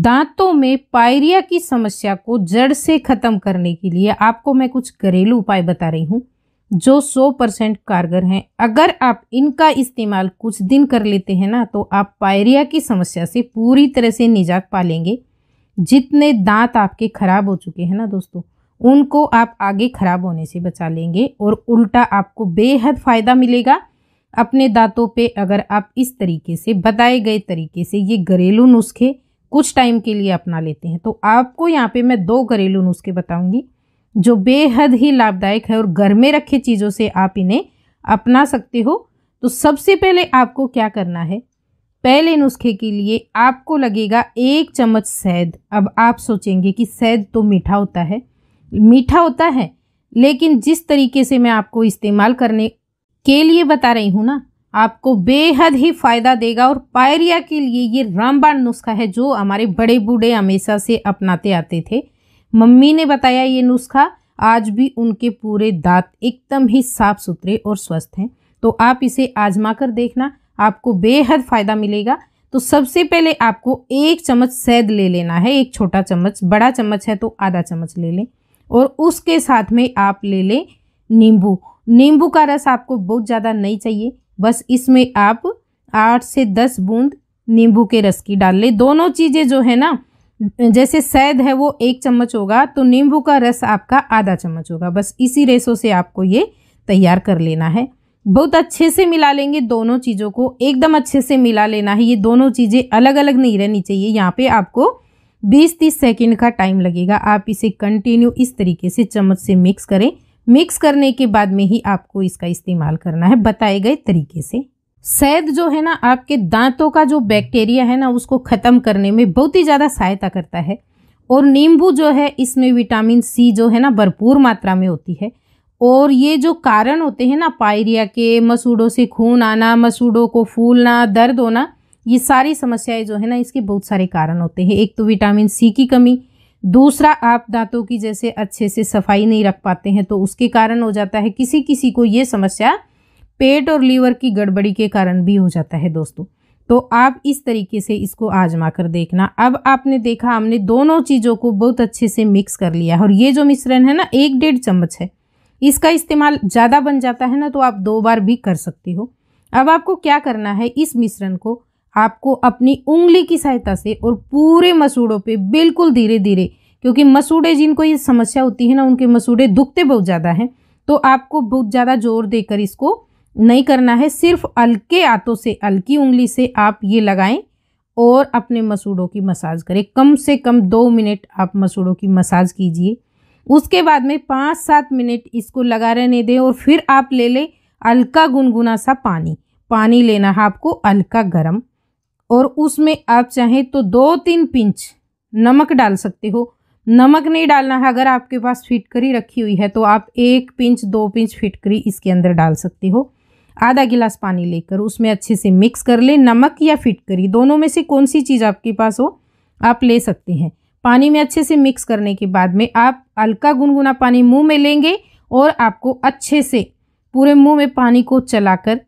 दांतों में पायरिया की समस्या को जड़ से ख़त्म करने के लिए आपको मैं कुछ घरेलू उपाय बता रही हूँ जो 100 परसेंट कारगर हैं अगर आप इनका इस्तेमाल कुछ दिन कर लेते हैं ना तो आप पायरिया की समस्या से पूरी तरह से निजात पा लेंगे जितने दांत आपके ख़राब हो चुके हैं ना दोस्तों उनको आप आगे ख़राब होने से बचा लेंगे और उल्टा आपको बेहद फ़ायदा मिलेगा अपने दांतों पे अगर आप इस तरीके से बताए गए तरीके से ये घरेलू नुस्खे कुछ टाइम के लिए अपना लेते हैं तो आपको यहाँ पे मैं दो घरेलू नुस्खे बताऊंगी जो बेहद ही लाभदायक है और घर में रखे चीज़ों से आप इन्हें अपना सकते हो तो सबसे पहले आपको क्या करना है पहले नुस्खे के लिए आपको लगेगा एक चम्मच शहद अब आप सोचेंगे कि शहद तो मीठा होता है मीठा होता है लेकिन जिस तरीके से मैं आपको इस्तेमाल करने के लिए बता रही हूँ ना आपको बेहद ही फ़ायदा देगा और पायरिया के लिए ये रामबाण नुस्खा है जो हमारे बड़े बूढ़े हमेशा से अपनाते आते थे मम्मी ने बताया ये नुस्खा आज भी उनके पूरे दांत एकदम ही साफ सुथरे और स्वस्थ हैं तो आप इसे आजमा कर देखना आपको बेहद फ़ायदा मिलेगा तो सबसे पहले आपको एक चम्मच सैद ले लेना है एक छोटा चम्मच बड़ा चम्मच है तो आधा चम्मच ले लें और उसके साथ में आप ले लें नींबू नींबू का रस आपको बहुत ज़्यादा नहीं चाहिए बस इसमें आप आठ से दस बूंद नींबू के रस की डाल लें दोनों चीज़ें जो है ना जैसे सैद है वो एक चम्मच होगा तो नींबू का रस आपका आधा चम्मच होगा बस इसी रेसों से आपको ये तैयार कर लेना है बहुत अच्छे से मिला लेंगे दोनों चीज़ों को एकदम अच्छे से मिला लेना है ये दोनों चीज़ें अलग अलग नहीं रहनी चाहिए यहाँ पे आपको 20-30 सेकंड का टाइम लगेगा आप इसे कंटिन्यू इस तरीके से चम्मच से मिक्स करें मिक्स करने के बाद में ही आपको इसका इस्तेमाल करना है बताए गए तरीके से शहद जो है ना आपके दांतों का जो बैक्टीरिया है ना उसको ख़त्म करने में बहुत ही ज़्यादा सहायता करता है और नींबू जो है इसमें विटामिन सी जो है ना भरपूर मात्रा में होती है और ये जो कारण होते हैं ना पायरिया के मसूड़ों से खून आना मसूड़ों को फूलना दर्द होना ये सारी समस्याएं जो है ना इसके बहुत सारे कारण होते हैं एक तो विटामिन सी की कमी दूसरा आप दांतों की जैसे अच्छे से सफाई नहीं रख पाते हैं तो उसके कारण हो जाता है किसी किसी को ये समस्या पेट और लीवर की गड़बड़ी के कारण भी हो जाता है दोस्तों तो आप इस तरीके से इसको आजमा कर देखना अब आपने देखा हमने दोनों चीज़ों को बहुत अच्छे से मिक्स कर लिया और ये जो मिश्रण है ना एक डेढ़ चम्मच है इसका इस्तेमाल ज़्यादा बन जाता है ना तो आप दो बार भी कर सकते हो अब आपको क्या करना है इस मिश्रण को आपको अपनी उंगली की सहायता से और पूरे मसूड़ों पे बिल्कुल धीरे धीरे क्योंकि मसूड़े जिनको ये समस्या होती है ना उनके मसूड़े दुखते बहुत ज़्यादा हैं तो आपको बहुत ज़्यादा जोर देकर इसको नहीं करना है सिर्फ हल्के हाथों से हल्की उंगली से आप ये लगाएं और अपने मसूड़ों की मसाज करें कम से कम दो मिनट आप मसूड़ों की मसाज कीजिए उसके बाद में पाँच सात मिनट इसको लगा रहने दें और फिर आप ले लें हल्का गुनगुना सा पानी पानी लेना है आपको हल्का गर्म और उसमें आप चाहें तो दो तीन पिंच नमक डाल सकते हो नमक नहीं डालना है अगर आपके पास फिटकरी रखी हुई है तो आप एक पिंच दो पिंच फिटकरी इसके अंदर डाल सकते हो आधा गिलास पानी लेकर उसमें अच्छे से मिक्स कर लें नमक या फिटकरी दोनों में से कौन सी चीज़ आपके पास हो आप ले सकते हैं पानी में अच्छे से मिक्स करने के बाद में आप हल्का गुनगुना पानी मुंह में लेंगे और आपको अच्छे से पूरे मुंह में पानी को चलाकर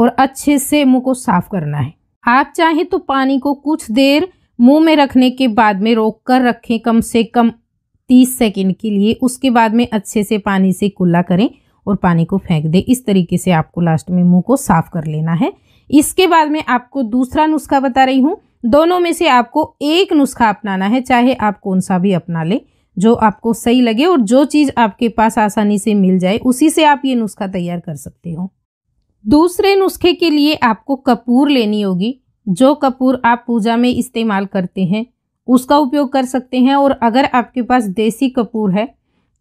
और अच्छे से मुंह को साफ़ करना है आप चाहें तो पानी को कुछ देर मुंह में रखने के बाद में रोक कर रखें कम से कम तीस सेकेंड के लिए उसके बाद में अच्छे से पानी से कुल्ला करें और पानी को फेंक दें इस तरीके से आपको लास्ट में मुंह को साफ कर लेना है इसके बाद में आपको दूसरा नुस्खा बता रही हूँ दोनों में से आपको एक नुस्खा अपनाना है चाहे आप कौन सा भी अपना लें जो आपको सही लगे और जो चीज़ आपके पास आसानी से मिल जाए उसी से आप ये नुस्खा तैयार कर सकते हो दूसरे नुस्खे के लिए आपको कपूर लेनी होगी जो कपूर आप पूजा में इस्तेमाल करते हैं उसका उपयोग कर सकते हैं और अगर आपके पास देसी कपूर है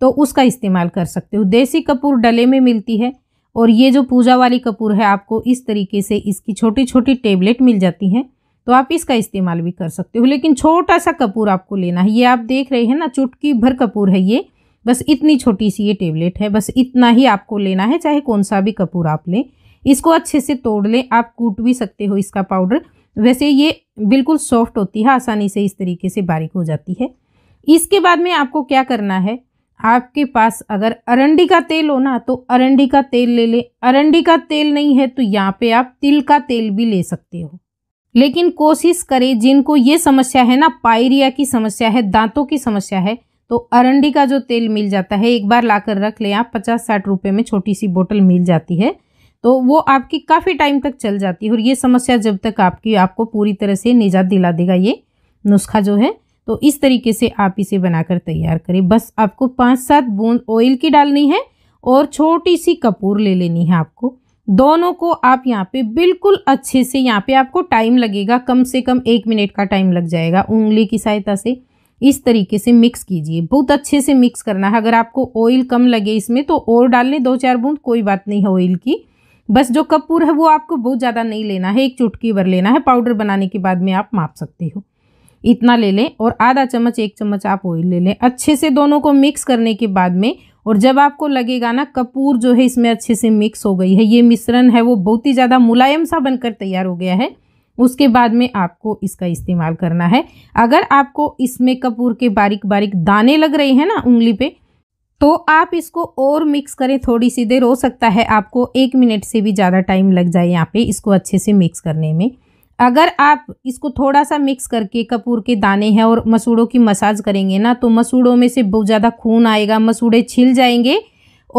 तो उसका इस्तेमाल कर सकते हो देसी कपूर डले में मिलती है और ये जो पूजा वाली कपूर है आपको इस तरीके से इसकी छोटी छोटी टेबलेट मिल जाती हैं तो आप इसका इस्तेमाल भी कर सकते हो लेकिन छोटा सा कपूर आपको लेना है ये आप देख रहे हैं ना चुटकी भर कपूर है ये बस इतनी छोटी सी ये टेबलेट है बस इतना ही आपको लेना है चाहे कौन सा भी कपूर आप लें इसको अच्छे से तोड़ लें आप कूट भी सकते हो इसका पाउडर वैसे ये बिल्कुल सॉफ्ट होती है आसानी से इस तरीके से बारीक हो जाती है इसके बाद में आपको क्या करना है आपके पास अगर अरंडी का तेल हो ना तो अरंडी का तेल ले लें अरंडी का तेल नहीं है तो यहाँ पे आप तिल का तेल भी ले सकते हो लेकिन कोशिश करें जिनको ये समस्या है ना पायरिया की समस्या है दांतों की समस्या है तो अरंडी का जो तेल मिल जाता है एक बार लाकर रख लें आप पचास साठ रुपये में छोटी सी बोतल मिल जाती है तो वो आपकी काफ़ी टाइम तक चल जाती है और ये समस्या जब तक आपकी आपको पूरी तरह से निजात दिला देगा ये नुस्खा जो है तो इस तरीके से आप इसे बनाकर तैयार करें बस आपको पाँच सात बूंद ऑयल की डालनी है और छोटी सी कपूर ले लेनी है आपको दोनों को आप यहाँ पे बिल्कुल अच्छे से यहाँ पे आपको टाइम लगेगा कम से कम एक मिनट का टाइम लग जाएगा उंगली की सहायता से इस तरीके से मिक्स कीजिए बहुत अच्छे से मिक्स करना है अगर आपको ऑयल कम लगे इसमें तो और डाल लें दो चार बूंद कोई बात नहीं है ऑयल की बस जो कपूर है वो आपको बहुत ज़्यादा नहीं लेना है एक चुटकी भर लेना है पाउडर बनाने के बाद में आप माप सकते हो इतना ले लें और आधा चम्मच एक चम्मच आप ऑयल ले लें अच्छे से दोनों को मिक्स करने के बाद में और जब आपको लगेगा ना कपूर जो है इसमें अच्छे से मिक्स हो गई है ये मिश्रण है वो बहुत ही ज़्यादा मुलायम सा बनकर तैयार हो गया है उसके बाद में आपको इसका इस्तेमाल करना है अगर आपको इसमें कपूर के बारीक बारीक दाने लग रहे हैं ना उंगली पे तो आप इसको और मिक्स करें थोड़ी सी देर हो सकता है आपको एक मिनट से भी ज़्यादा टाइम लग जाए यहाँ पे इसको अच्छे से मिक्स करने में अगर आप इसको थोड़ा सा मिक्स करके कपूर के दाने हैं और मसूड़ों की मसाज करेंगे ना तो मसूड़ों में से बहुत ज़्यादा खून आएगा मसूड़े छिल जाएंगे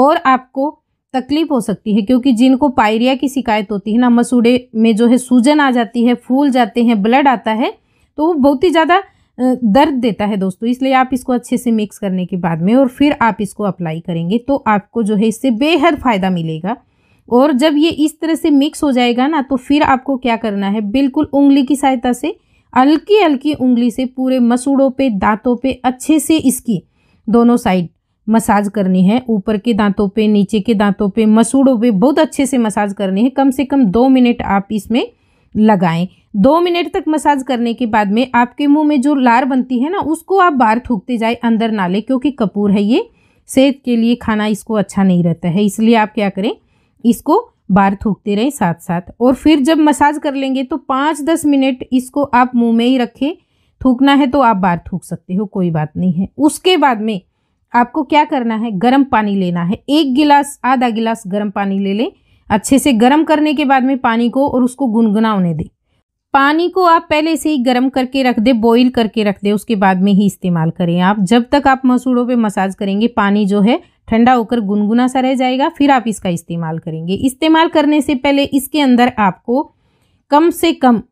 और आपको तकलीफ हो सकती है क्योंकि जिनको पायरिया की शिकायत होती है ना मसूड़े में जो है सूजन आ जाती है फूल जाते हैं ब्लड आता है तो वो बहुत ही ज़्यादा दर्द देता है दोस्तों इसलिए आप इसको अच्छे से मिक्स करने के बाद में और फिर आप इसको अप्लाई करेंगे तो आपको जो है इससे बेहद फ़ायदा मिलेगा और जब ये इस तरह से मिक्स हो जाएगा ना तो फिर आपको क्या करना है बिल्कुल उंगली की सहायता से हल्की हल्की उंगली से पूरे मसूड़ों पे दांतों पे अच्छे से इसकी दोनों साइड मसाज करनी है ऊपर के दांतों पे नीचे के दांतों पे मसूड़ों पे बहुत अच्छे से मसाज करनी है कम से कम दो मिनट आप इसमें लगाएं दो मिनट तक मसाज करने के बाद में आपके मुंह में जो लार बनती है ना उसको आप बाहर थूकते जाए अंदर ना ले क्योंकि कपूर है ये सेहत के लिए खाना इसको अच्छा नहीं रहता है इसलिए आप क्या करें इसको बाहर थूकते रहें साथ साथ और फिर जब मसाज कर लेंगे तो पाँच दस मिनट इसको आप मुँह में ही रखें थूकना है तो आप बाहर थूक सकते हो कोई बात नहीं है उसके बाद में आपको क्या करना है गर्म पानी लेना है एक गिलास आधा गिलास गर्म पानी ले लें अच्छे से गर्म करने के बाद में पानी को और उसको गुनगुना होने दें पानी को आप पहले से ही गर्म करके रख दे बॉईल करके रख दे उसके बाद में ही इस्तेमाल करें आप जब तक आप मसूड़ों पे मसाज करेंगे पानी जो है ठंडा होकर गुनगुना सा रह जाएगा फिर आप इसका इस्तेमाल करेंगे इस्तेमाल करने से पहले इसके अंदर आपको कम से कम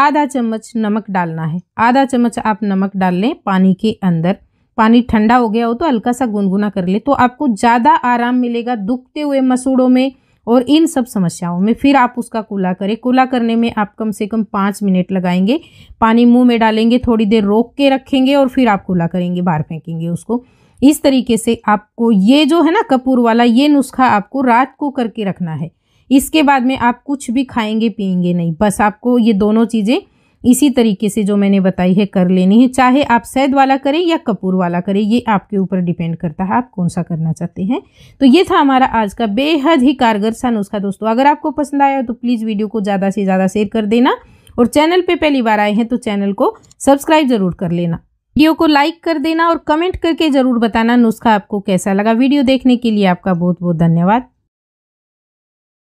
आधा चम्मच नमक डालना है आधा चम्मच आप नमक डाल लें पानी के अंदर पानी ठंडा हो गया हो तो हल्का सा गुनगुना कर ले तो आपको ज़्यादा आराम मिलेगा दुखते हुए मसूड़ों में और इन सब समस्याओं में फिर आप उसका कूला करें कूला करने में आप कम से कम पाँच मिनट लगाएंगे पानी मुंह में डालेंगे थोड़ी देर रोक के रखेंगे और फिर आप कूला करेंगे बाहर फेंकेंगे उसको इस तरीके से आपको ये जो है ना कपूर वाला ये नुस्खा आपको रात को करके रखना है इसके बाद में आप कुछ भी खाएंगे पियेंगे नहीं बस आपको ये दोनों चीज़ें इसी तरीके से जो मैंने बताई है कर लेनी है चाहे आप सैद वाला करें या कपूर वाला करें ये आपके ऊपर डिपेंड करता है आप कौन सा करना चाहते हैं तो ये था हमारा आज का बेहद ही कारगर सा नुस्खा दोस्तों अगर आपको पसंद आया हो तो प्लीज़ वीडियो को ज़्यादा से ज़्यादा शेयर कर देना और चैनल पर पहली बार आए हैं तो चैनल को सब्सक्राइब जरूर कर लेना वीडियो को लाइक कर देना और कमेंट करके ज़रूर बताना नुस्खा आपको कैसा लगा वीडियो देखने के लिए आपका बहुत बहुत धन्यवाद